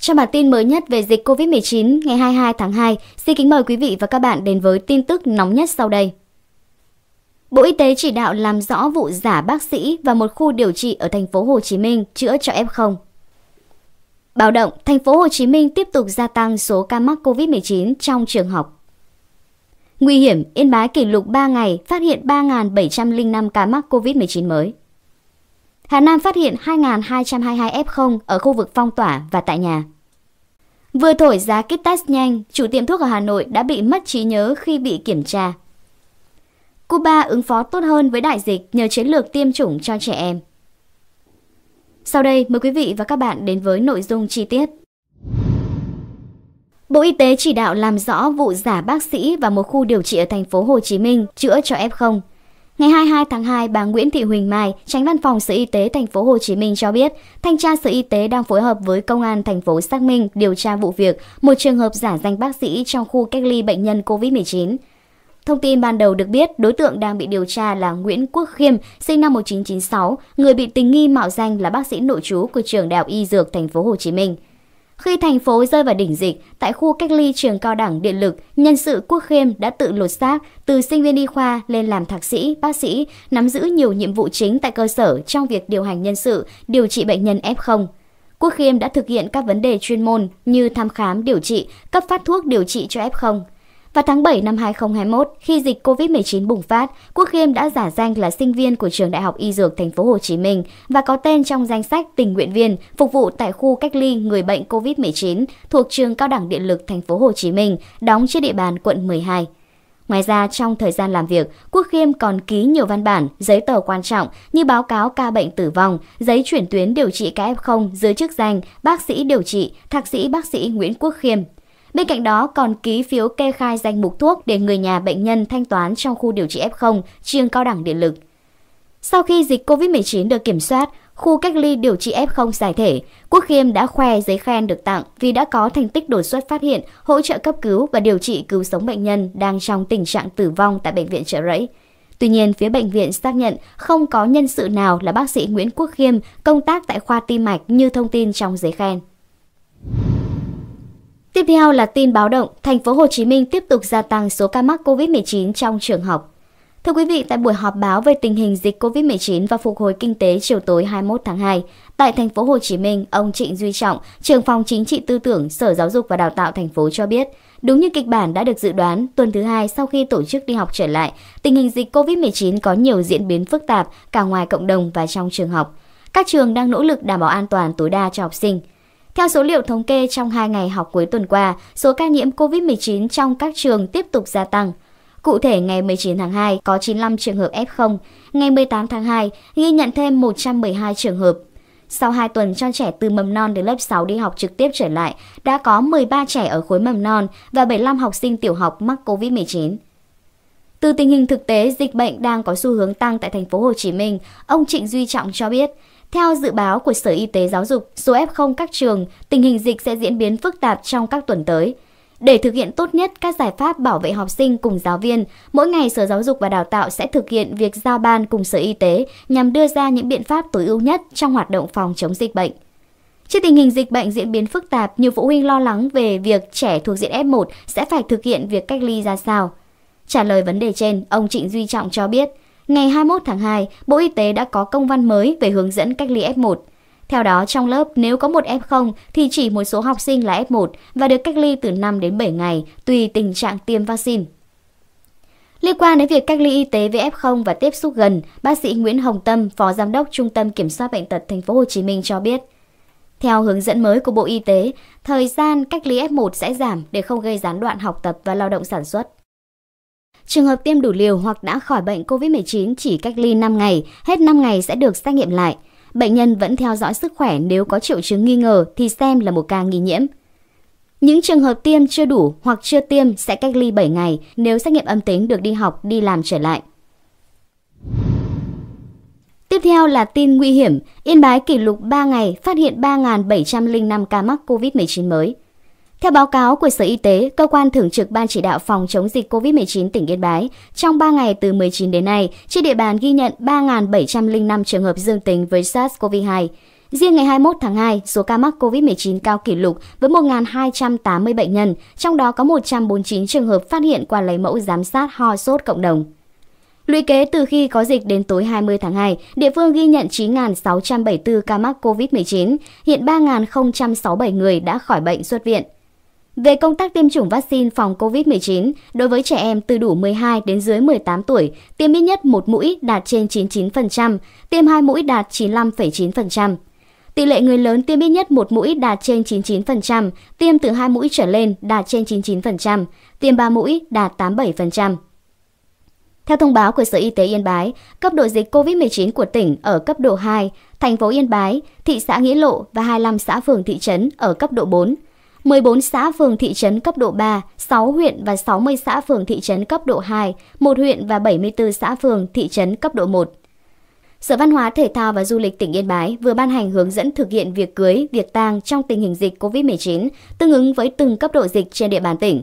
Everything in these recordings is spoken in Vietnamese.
Trong bản tin mới nhất về dịch COVID-19 ngày 22 tháng 2, xin kính mời quý vị và các bạn đến với tin tức nóng nhất sau đây. Bộ Y tế chỉ đạo làm rõ vụ giả bác sĩ và một khu điều trị ở thành phố Hồ Chí Minh chữa cho F0. Báo động, thành phố Hồ Chí Minh tiếp tục gia tăng số ca mắc COVID-19 trong trường học. Nguy hiểm, Yên Bái kỷ lục 3 ngày phát hiện 3.705 ca mắc COVID-19 mới. Hà Nam phát hiện 2.222 F0 ở khu vực phong tỏa và tại nhà. Vừa thổi giá kit test nhanh, chủ tiệm thuốc ở Hà Nội đã bị mất trí nhớ khi bị kiểm tra. Cuba ứng phó tốt hơn với đại dịch nhờ chiến lược tiêm chủng cho trẻ em. Sau đây, mời quý vị và các bạn đến với nội dung chi tiết. Bộ Y tế chỉ đạo làm rõ vụ giả bác sĩ và một khu điều trị ở thành phố Hồ Chí Minh chữa cho F0. Ngày 22 tháng 2, bà Nguyễn Thị Huỳnh Mai, Tránh Văn phòng Sở Y tế Thành phố Hồ Chí Minh cho biết, thanh tra Sở Y tế đang phối hợp với Công an thành phố xác minh điều tra vụ việc một trường hợp giả danh bác sĩ trong khu cách ly bệnh nhân COVID-19. Thông tin ban đầu được biết, đối tượng đang bị điều tra là Nguyễn Quốc Khiêm, sinh năm 1996, người bị tình nghi mạo danh là bác sĩ nội trú của trường Đại học Y Dược Thành phố Hồ Chí Minh. Khi thành phố rơi vào đỉnh dịch, tại khu cách ly trường cao đẳng điện lực, nhân sự Quốc Khiêm đã tự lột xác từ sinh viên y khoa lên làm thạc sĩ, bác sĩ, nắm giữ nhiều nhiệm vụ chính tại cơ sở trong việc điều hành nhân sự, điều trị bệnh nhân F0. Quốc Khiêm đã thực hiện các vấn đề chuyên môn như thăm khám, điều trị, cấp phát thuốc điều trị cho F0. Vào tháng 7 năm 2021, khi dịch COVID-19 bùng phát, Quốc Khiêm đã giả danh là sinh viên của trường Đại học Y Dược Thành phố Hồ Chí Minh và có tên trong danh sách tình nguyện viên phục vụ tại khu cách ly người bệnh COVID-19 thuộc trường Cao đẳng Điện lực Thành phố Hồ Chí Minh, đóng trên địa bàn quận 12. Ngoài ra, trong thời gian làm việc, Quốc Khiêm còn ký nhiều văn bản, giấy tờ quan trọng như báo cáo ca bệnh tử vong, giấy chuyển tuyến điều trị KF0 dưới chức danh bác sĩ điều trị, thạc sĩ bác sĩ Nguyễn Quốc Khiêm, Bên cạnh đó còn ký phiếu kê khai danh mục thuốc để người nhà bệnh nhân thanh toán trong khu điều trị F0 trường cao đẳng điện lực. Sau khi dịch COVID-19 được kiểm soát, khu cách ly điều trị F0 giải thể, Quốc Khiêm đã khoe giấy khen được tặng vì đã có thành tích đột xuất phát hiện, hỗ trợ cấp cứu và điều trị cứu sống bệnh nhân đang trong tình trạng tử vong tại bệnh viện Trợ Rẫy. Tuy nhiên, phía bệnh viện xác nhận không có nhân sự nào là bác sĩ Nguyễn Quốc Khiêm công tác tại khoa tim mạch như thông tin trong giấy khen. Tiếp theo là tin báo động, thành phố Hồ Chí Minh tiếp tục gia tăng số ca mắc COVID-19 trong trường học. Thưa quý vị, tại buổi họp báo về tình hình dịch COVID-19 và phục hồi kinh tế chiều tối 21 tháng 2, tại thành phố Hồ Chí Minh, ông Trịnh Duy Trọng, trưởng phòng chính trị tư tưởng Sở Giáo dục và Đào tạo thành phố cho biết, đúng như kịch bản đã được dự đoán, tuần thứ hai sau khi tổ chức đi học trở lại, tình hình dịch COVID-19 có nhiều diễn biến phức tạp cả ngoài cộng đồng và trong trường học. Các trường đang nỗ lực đảm bảo an toàn tối đa cho học sinh. Theo số liệu thống kê trong 2 ngày học cuối tuần qua, số ca nhiễm COVID-19 trong các trường tiếp tục gia tăng. Cụ thể, ngày 19 tháng 2 có 95 trường hợp F0, ngày 18 tháng 2 ghi nhận thêm 112 trường hợp. Sau 2 tuần cho trẻ từ mầm non đến lớp 6 đi học trực tiếp trở lại, đã có 13 trẻ ở khối mầm non và 75 học sinh tiểu học mắc COVID-19. Từ tình hình thực tế, dịch bệnh đang có xu hướng tăng tại thành phố Hồ Chí Minh, ông Trịnh Duy Trọng cho biết, theo dự báo của Sở Y tế Giáo dục, số F0 các trường, tình hình dịch sẽ diễn biến phức tạp trong các tuần tới. Để thực hiện tốt nhất các giải pháp bảo vệ học sinh cùng giáo viên, mỗi ngày Sở Giáo dục và Đào tạo sẽ thực hiện việc giao ban cùng Sở Y tế nhằm đưa ra những biện pháp tối ưu nhất trong hoạt động phòng chống dịch bệnh. Trước tình hình dịch bệnh diễn biến phức tạp, nhiều phụ huynh lo lắng về việc trẻ thuộc diện F1 sẽ phải thực hiện việc cách ly ra sao. Trả lời vấn đề trên, ông Trịnh Duy Trọng cho biết, Ngày 21 tháng 2, Bộ Y tế đã có công văn mới về hướng dẫn cách ly F1. Theo đó, trong lớp nếu có một F0 thì chỉ một số học sinh là F1 và được cách ly từ 5 đến 7 ngày, tùy tình trạng tiêm vaccine. Liên quan đến việc cách ly y tế với F0 và tiếp xúc gần, bác sĩ Nguyễn Hồng Tâm, Phó Giám đốc Trung tâm Kiểm soát Bệnh tật Thành phố Hồ Chí Minh cho biết, theo hướng dẫn mới của Bộ Y tế, thời gian cách ly F1 sẽ giảm để không gây gián đoạn học tập và lao động sản xuất. Trường hợp tiêm đủ liều hoặc đã khỏi bệnh COVID-19 chỉ cách ly 5 ngày, hết 5 ngày sẽ được xét nghiệm lại. Bệnh nhân vẫn theo dõi sức khỏe nếu có triệu chứng nghi ngờ thì xem là một ca nghi nhiễm. Những trường hợp tiêm chưa đủ hoặc chưa tiêm sẽ cách ly 7 ngày, nếu xét nghiệm âm tính được đi học, đi làm trở lại. Tiếp theo là tin nguy hiểm, Yên Bái kỷ lục 3 ngày phát hiện 3.705 ca mắc COVID-19 mới. Theo báo cáo của Sở Y tế, cơ quan thường trực Ban chỉ đạo phòng chống dịch COVID-19 tỉnh Yên Bái, trong 3 ngày từ 19 đến nay, trên địa bàn ghi nhận 3.705 trường hợp dương tính với SARS-CoV-2. Riêng ngày 21 tháng 2, số ca mắc COVID-19 cao kỷ lục với 1.280 bệnh nhân, trong đó có 149 trường hợp phát hiện qua lấy mẫu giám sát ho sốt cộng đồng. Lũy kế từ khi có dịch đến tối 20 tháng 2, địa phương ghi nhận 9.674 ca mắc COVID-19, hiện 3.067 người đã khỏi bệnh xuất viện. Về công tác tiêm chủng vaccine phòng COVID-19, đối với trẻ em từ đủ 12 đến dưới 18 tuổi, tiêm ít nhất một mũi đạt trên 99%, tiêm hai mũi đạt 95,9%. Tỷ lệ người lớn tiêm ít nhất một mũi đạt trên 99%, tiêm từ hai mũi trở lên đạt trên 99%, tiêm ba mũi đạt 87%. Theo thông báo của Sở Y tế Yên Bái, cấp độ dịch COVID-19 của tỉnh ở cấp độ 2, thành phố Yên Bái, thị xã Nghĩa Lộ và 25 xã phường thị trấn ở cấp độ 4. 14 xã phường thị trấn cấp độ 3, 6 huyện và 60 xã phường thị trấn cấp độ 2, 1 huyện và 74 xã phường thị trấn cấp độ 1. Sở Văn hóa Thể thao và Du lịch tỉnh Yên Bái vừa ban hành hướng dẫn thực hiện việc cưới, việc tang trong tình hình dịch COVID-19 tương ứng với từng cấp độ dịch trên địa bàn tỉnh.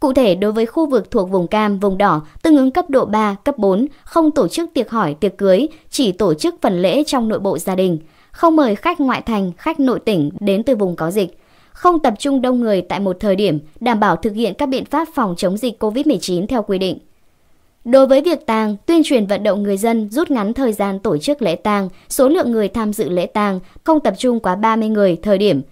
Cụ thể, đối với khu vực thuộc vùng cam, vùng đỏ, tương ứng cấp độ 3, cấp 4, không tổ chức tiệc hỏi, tiệc cưới, chỉ tổ chức phần lễ trong nội bộ gia đình, không mời khách ngoại thành, khách nội tỉnh đến từ vùng có dịch, không tập trung đông người tại một thời điểm, đảm bảo thực hiện các biện pháp phòng chống dịch COVID-19 theo quy định. Đối với việc tang, tuyên truyền vận động người dân rút ngắn thời gian tổ chức lễ tang, số lượng người tham dự lễ tang không tập trung quá 30 người thời điểm.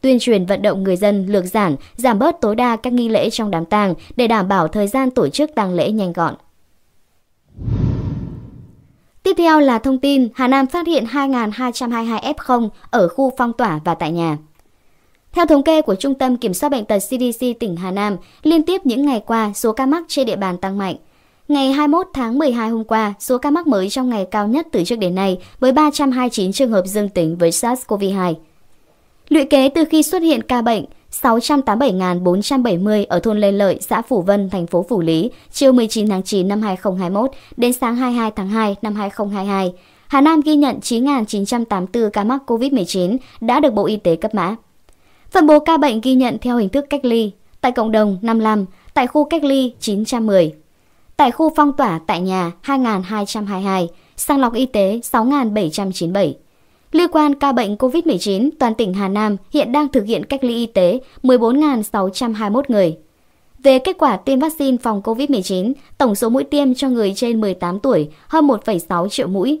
Tuyên truyền vận động người dân lược giản, giảm bớt tối đa các nghi lễ trong đám tang để đảm bảo thời gian tổ chức tang lễ nhanh gọn. Tiếp theo là thông tin Hà Nam phát hiện 2.222 F0 ở khu phong tỏa và tại nhà. Theo thống kê của Trung tâm Kiểm soát Bệnh tật CDC tỉnh Hà Nam, liên tiếp những ngày qua số ca mắc trên địa bàn tăng mạnh. Ngày 21 tháng 12 hôm qua, số ca mắc mới trong ngày cao nhất từ trước đến nay với 329 trường hợp dương tính với SARS-CoV-2. Lũy kế từ khi xuất hiện ca bệnh, 687.470 ở thôn Lê Lợi, xã Phủ Vân, thành phố Phủ Lý, chiều 19 tháng 9 năm 2021 đến sáng 22 tháng 2 năm 2022. Hà Nam ghi nhận 9.984 ca mắc COVID-19 đã được Bộ Y tế cấp mã. Phân bố ca bệnh ghi nhận theo hình thức cách ly, tại cộng đồng 55, tại khu cách ly 910, tại khu phong tỏa tại nhà 2.222, sàng lọc y tế 6.797. Liên quan ca bệnh COVID-19, toàn tỉnh Hà Nam hiện đang thực hiện cách ly y tế 14.621 người. Về kết quả tiêm vaccine phòng COVID-19, tổng số mũi tiêm cho người trên 18 tuổi hơn 1,6 triệu mũi,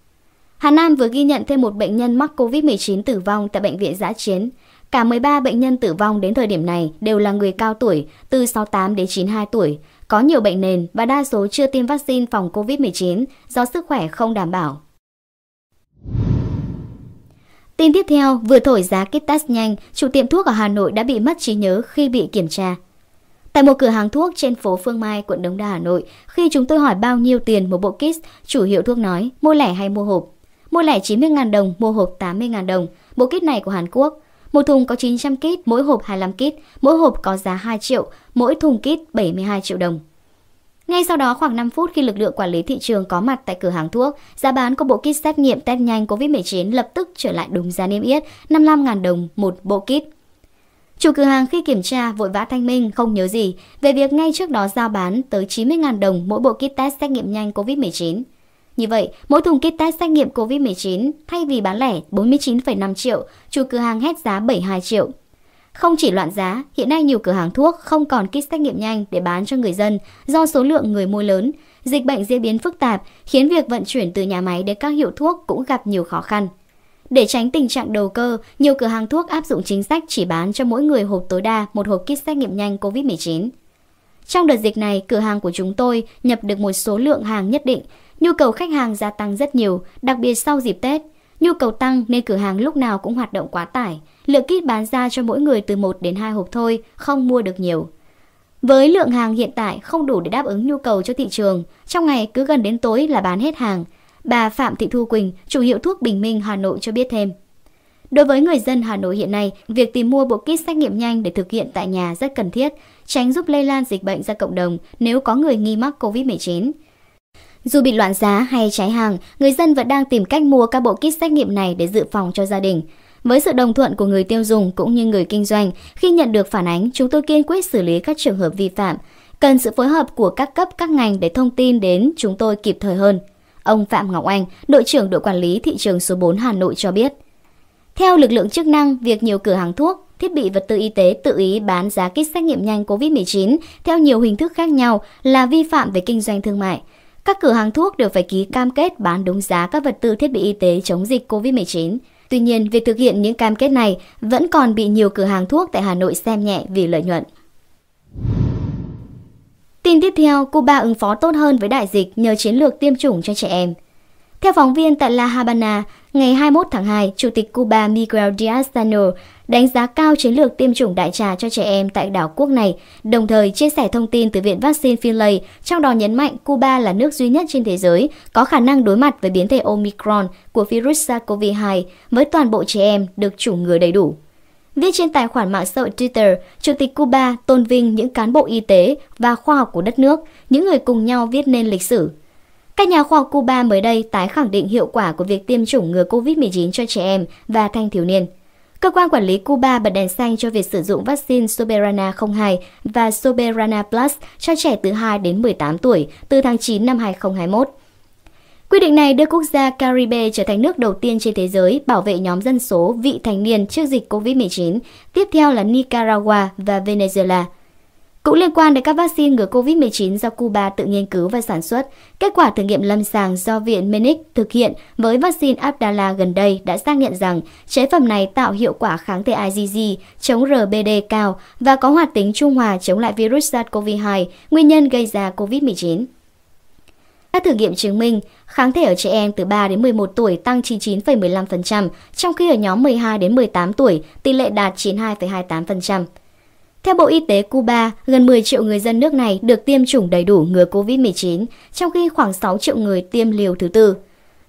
Hà Nam vừa ghi nhận thêm một bệnh nhân mắc COVID-19 tử vong tại bệnh viện giã chiến. Cả 13 bệnh nhân tử vong đến thời điểm này đều là người cao tuổi, từ 68 đến 92 tuổi, có nhiều bệnh nền và đa số chưa tiêm vaccine phòng COVID-19 do sức khỏe không đảm bảo. Tin tiếp theo, vừa thổi giá kit test nhanh, chủ tiệm thuốc ở Hà Nội đã bị mất trí nhớ khi bị kiểm tra. Tại một cửa hàng thuốc trên phố Phương Mai, quận Đống Đa, Hà Nội, khi chúng tôi hỏi bao nhiêu tiền một bộ kit, chủ hiệu thuốc nói, mua lẻ hay mua hộp, Mua lẻ 90.000 đồng, mua hộp 80.000 đồng. Bộ kit này của Hàn Quốc. Một thùng có 900 kit, mỗi hộp 25 kit, mỗi hộp có giá 2 triệu, mỗi thùng kit 72 triệu đồng. Ngay sau đó khoảng 5 phút khi lực lượng quản lý thị trường có mặt tại cửa hàng thuốc, giá bán của bộ kit xét nghiệm test nhanh COVID-19 lập tức trở lại đúng giá niêm yết 55.000 đồng một bộ kit. Chủ cửa hàng khi kiểm tra vội vã thanh minh không nhớ gì về việc ngay trước đó giao bán tới 90.000 đồng mỗi bộ kit test xét nghiệm nhanh COVID-19. Như vậy, mỗi thùng kit test xét nghiệm COVID-19 thay vì bán lẻ 49,5 triệu, chủ cửa hàng hét giá 72 triệu. Không chỉ loạn giá, hiện nay nhiều cửa hàng thuốc không còn kit xét nghiệm nhanh để bán cho người dân do số lượng người mua lớn, dịch bệnh diễn biến phức tạp khiến việc vận chuyển từ nhà máy đến các hiệu thuốc cũng gặp nhiều khó khăn. Để tránh tình trạng đầu cơ, nhiều cửa hàng thuốc áp dụng chính sách chỉ bán cho mỗi người hộp tối đa một hộp kit xét nghiệm nhanh COVID-19. Trong đợt dịch này, cửa hàng của chúng tôi nhập được một số lượng hàng nhất định, Nhu cầu khách hàng gia tăng rất nhiều, đặc biệt sau dịp Tết. Nhu cầu tăng nên cửa hàng lúc nào cũng hoạt động quá tải. Lượng kit bán ra cho mỗi người từ 1 đến 2 hộp thôi, không mua được nhiều. Với lượng hàng hiện tại không đủ để đáp ứng nhu cầu cho thị trường, trong ngày cứ gần đến tối là bán hết hàng. Bà Phạm Thị Thu Quỳnh, chủ hiệu thuốc Bình Minh Hà Nội cho biết thêm. Đối với người dân Hà Nội hiện nay, việc tìm mua bộ kit xét nghiệm nhanh để thực hiện tại nhà rất cần thiết, tránh giúp lây lan dịch bệnh ra cộng đồng nếu có người nghi mắc COVID-19. Dù bị loạn giá hay cháy hàng, người dân vẫn đang tìm cách mua các bộ kit xét nghiệm này để dự phòng cho gia đình. Với sự đồng thuận của người tiêu dùng cũng như người kinh doanh, khi nhận được phản ánh, chúng tôi kiên quyết xử lý các trường hợp vi phạm. Cần sự phối hợp của các cấp các ngành để thông tin đến chúng tôi kịp thời hơn. Ông Phạm Ngọc Anh, đội trưởng đội quản lý thị trường số 4 Hà Nội cho biết. Theo lực lượng chức năng, việc nhiều cửa hàng thuốc, thiết bị vật tư y tế tự ý bán giá kit xét nghiệm nhanh COVID-19 theo nhiều hình thức khác nhau là vi phạm về kinh doanh thương mại. Các cửa hàng thuốc đều phải ký cam kết bán đúng giá các vật tư thiết bị y tế chống dịch COVID-19. Tuy nhiên, việc thực hiện những cam kết này vẫn còn bị nhiều cửa hàng thuốc tại Hà Nội xem nhẹ vì lợi nhuận. Tin tiếp theo, Cuba ứng phó tốt hơn với đại dịch nhờ chiến lược tiêm chủng cho trẻ em. Theo phóng viên tại La Habana, ngày 21 tháng 2, Chủ tịch Cuba Miguel Diaz-Canel đánh giá cao chiến lược tiêm chủng đại trà cho trẻ em tại đảo quốc này, đồng thời chia sẻ thông tin từ Viện Vaccine Finlay, trong đó nhấn mạnh Cuba là nước duy nhất trên thế giới có khả năng đối mặt với biến thể Omicron của virus SARS-CoV-2 với toàn bộ trẻ em được chủng ngừa đầy đủ. Viết trên tài khoản mạng xã hội Twitter, Chủ tịch Cuba tôn vinh những cán bộ y tế và khoa học của đất nước, những người cùng nhau viết nên lịch sử, các nhà khoa học Cuba mới đây tái khẳng định hiệu quả của việc tiêm chủng ngừa COVID-19 cho trẻ em và thanh thiếu niên. Cơ quan quản lý Cuba bật đèn xanh cho việc sử dụng vaccine Soberana 02 và Soberana Plus cho trẻ từ 2 đến 18 tuổi từ tháng 9 năm 2021. Quy định này đưa quốc gia Caribe trở thành nước đầu tiên trên thế giới bảo vệ nhóm dân số vị thành niên trước dịch COVID-19, tiếp theo là Nicaragua và Venezuela – cũng liên quan đến các vaccine ngừa COVID-19 do Cuba tự nghiên cứu và sản xuất, kết quả thử nghiệm lâm sàng do Viện Menix thực hiện với vaccine Abdala gần đây đã xác nhận rằng chế phẩm này tạo hiệu quả kháng thể IgG chống RBD cao và có hoạt tính trung hòa chống lại virus SARS-CoV-2, nguyên nhân gây ra COVID-19. Các thử nghiệm chứng minh kháng thể ở trẻ em từ 3 đến 11 tuổi tăng 99,15%, trong khi ở nhóm 12 đến 18 tuổi tỷ lệ đạt 92,28%. Theo Bộ Y tế Cuba, gần 10 triệu người dân nước này được tiêm chủng đầy đủ ngừa COVID-19, trong khi khoảng 6 triệu người tiêm liều thứ tư.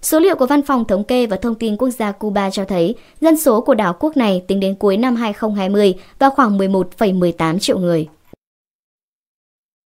Số liệu của Văn phòng Thống kê và Thông tin Quốc gia Cuba cho thấy dân số của đảo quốc này tính đến cuối năm 2020 vào khoảng 11,18 triệu người.